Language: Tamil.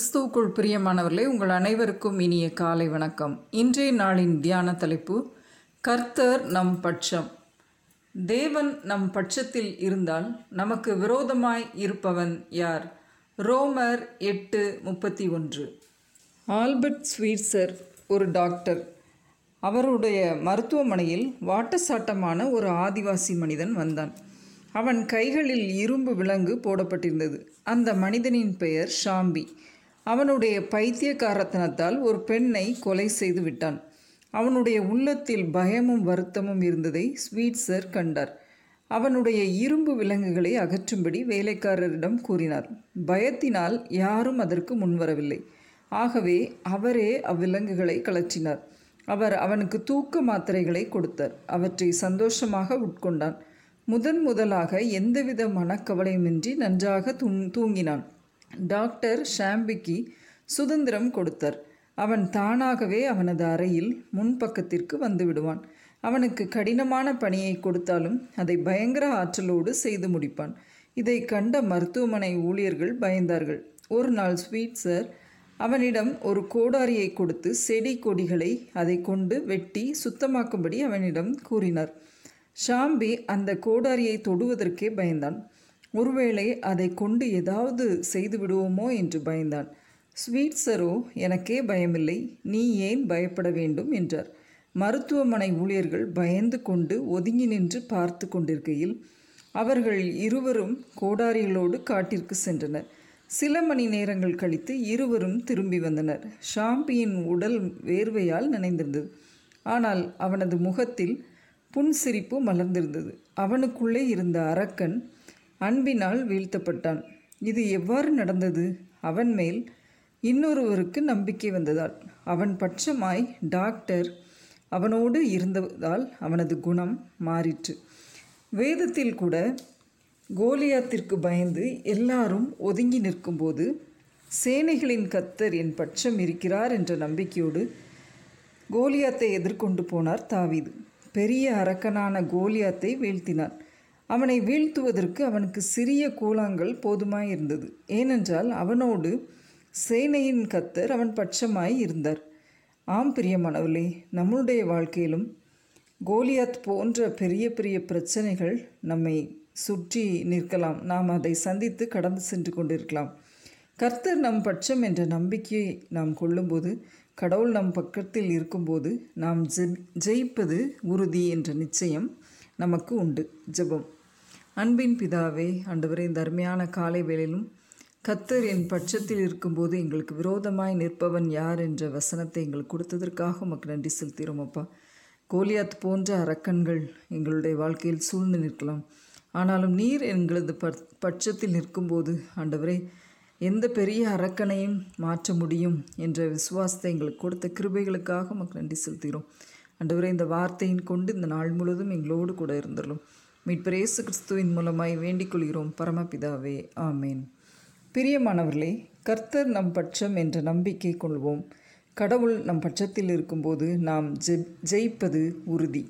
கிறிஸ்துவுக்குள் பிரியமானவர்களே உங்கள் அனைவருக்கும் இனிய காலை வணக்கம் இன்றைய நாளின் தியான தலைப்பு கர்த்தர் நம் பட்சம் தேவன் நம் பட்சத்தில் இருந்தால் நமக்கு விரோதமாய் இருப்பவன் யார் ரோமர் எட்டு முப்பத்தி ஒன்று ஆல்பர்ட் ஸ்வீட்சர் ஒரு டாக்டர் அவருடைய மருத்துவமனையில் வாட்டசாட்டமான ஒரு ஆதிவாசி மனிதன் வந்தான் அவன் கைகளில் இரும்பு விலங்கு போடப்பட்டிருந்தது அந்த மனிதனின் பெயர் ஷாம்பி அவனுடைய பைத்தியக்காரத்தனத்தால் ஒரு பெண்ணை கொலை செய்து விட்டான் அவனுடைய உள்ளத்தில் பயமும் வருத்தமும் இருந்ததை ஸ்வீட்ஸர் கண்டார் அவனுடைய இரும்பு விலங்குகளை அகற்றும்படி வேலைக்காரரிடம் கூறினார் பயத்தினால் யாரும் அதற்கு முன்வரவில்லை ஆகவே அவரே அவ்விலங்குகளை கலற்றினார் அவர் அவனுக்கு தூக்க மாத்திரைகளை கொடுத்தார் அவற்றை சந்தோஷமாக உட்கொண்டான் முதன் முதலாக எந்தவித மனக்கவலையுமின்றி நன்றாக தூங்கினான் டாக்டர் ஷாம்பிக்கு சுதந்திரம் கொடுத்தார் அவன் தானாகவே அவனது அறையில் முன்பக்கத்திற்கு வந்துவிடுவான் அவனுக்கு கடினமான பணியை கொடுத்தாலும் அதை பயங்கர ஆற்றலோடு செய்து முடிப்பான் இதை கண்ட மருத்துவமனை ஊழியர்கள் பயந்தார்கள் ஒரு நாள் ஸ்வீட் சார் அவனிடம் ஒரு கோடாரியை கொடுத்து செடி கொடிகளை அதை கொண்டு வெட்டி சுத்தமாக்கும்படி அவனிடம் கூறினார் ஷாம்பி அந்த கோடாரியை தொடுவதற்கே பயந்தான் ஒருவேளை அதை கொண்டு ஏதாவது செய்து விடுவோமோ என்று பயந்தான் ஸ்வீட்ஸரோ எனக்கே பயமில்லை நீ ஏன் பயப்பட வேண்டும் என்றார் மருத்துவமனை ஊழியர்கள் பயந்து கொண்டு ஒதுங்கி நின்று பார்த்து கொண்டிருக்கையில் அவர்கள் இருவரும் கோடாரிகளோடு காட்டிற்கு சென்றனர் சில மணி நேரங்கள் கழித்து இருவரும் திரும்பி வந்தனர் ஷாம்பியின் உடல் வேர்வையால் நினைந்திருந்தது ஆனால் அவனது முகத்தில் புன்சிரிப்பு மலர்ந்திருந்தது அவனுக்குள்ளே இருந்த அரக்கன் அன்பினால் வீழ்த்தப்பட்டான் இது எவ்வாறு நடந்தது அவன் மேல் இன்னொருவருக்கு நம்பிக்கை வந்ததால் அவன் பட்சமாய் டாக்டர் அவனோடு இருந்ததால் அவனது குணம் மாறிற்று வேதத்தில் கூட கோலியாத்திற்கு பயந்து எல்லாரும் ஒதுங்கி நிற்கும்போது சேனைகளின் கத்தர் என் பட்சம் இருக்கிறார் என்ற நம்பிக்கையோடு கோலியாத்தை எதிர்கொண்டு போனார் தாவீது பெரிய அரக்கனான கோலியாத்தை வீழ்த்தினார் அவனை வீழ்த்துவதற்கு அவனுக்கு சிறிய கூழாங்கல் போதுமாயிருந்தது ஏனென்றால் அவனோடு சேனையின் கத்தர் அவன் பட்சமாய் இருந்தார் ஆம் பிரியமானவர்களே நம்முடைய வாழ்க்கையிலும் கோலியாத் போன்ற பெரிய பெரிய பிரச்சனைகள் நம்மை சுற்றி நிற்கலாம் நாம் அதை சந்தித்து கடந்து சென்று கொண்டிருக்கலாம் கர்த்தர் நம் பட்சம் என்ற நம்பிக்கையை நாம் கொள்ளும்போது கடவுள் நம் பக்கத்தில் இருக்கும்போது நாம் ஜெயிப்பது உறுதி என்ற நிச்சயம் நமக்கு உண்டு ஜெபம் அன்பின் பிதாவே ஆண்டவரே இந்த அருமையான காலை வேளையிலும் கத்தர் என் பட்சத்தில் இருக்கும்போது எங்களுக்கு விரோதமாய் நிற்பவன் யார் என்ற வசனத்தை எங்களுக்கு கொடுத்ததற்காக உமக்கு நன்றி செலுத்திறோம் அப்பா கோலியாத் போன்ற அரக்கன்கள் எங்களுடைய வாழ்க்கையில் சூழ்ந்து நிற்கலாம் ஆனாலும் நீர் எங்களது பட்சத்தில் நிற்கும்போது ஆண்டவரே எந்த பெரிய அரக்கனையும் மாற்ற முடியும் என்ற விசுவாசத்தை எங்களுக்கு கொடுத்த கிருபைகளுக்காக உமக்கு நன்றி செலுத்துகிறோம் அன்றுவரே இந்த வார்த்தையின் கொண்டு இந்த நாள் முழுவதும் எங்களோடு கூட இருந்துடலும் மீட்பிரேசு கிறிஸ்துவின் மூலமாய் வேண்டிக் கொள்கிறோம் பரமபிதாவே ஆமேன் பிரியமானவர்களே கர்த்தர் நம் பட்சம் என்ற நம்பிக்கை கொள்வோம் கடவுள் நம் பட்சத்தில் இருக்கும்போது நாம் ஜெ ஜெயிப்பது உறுதி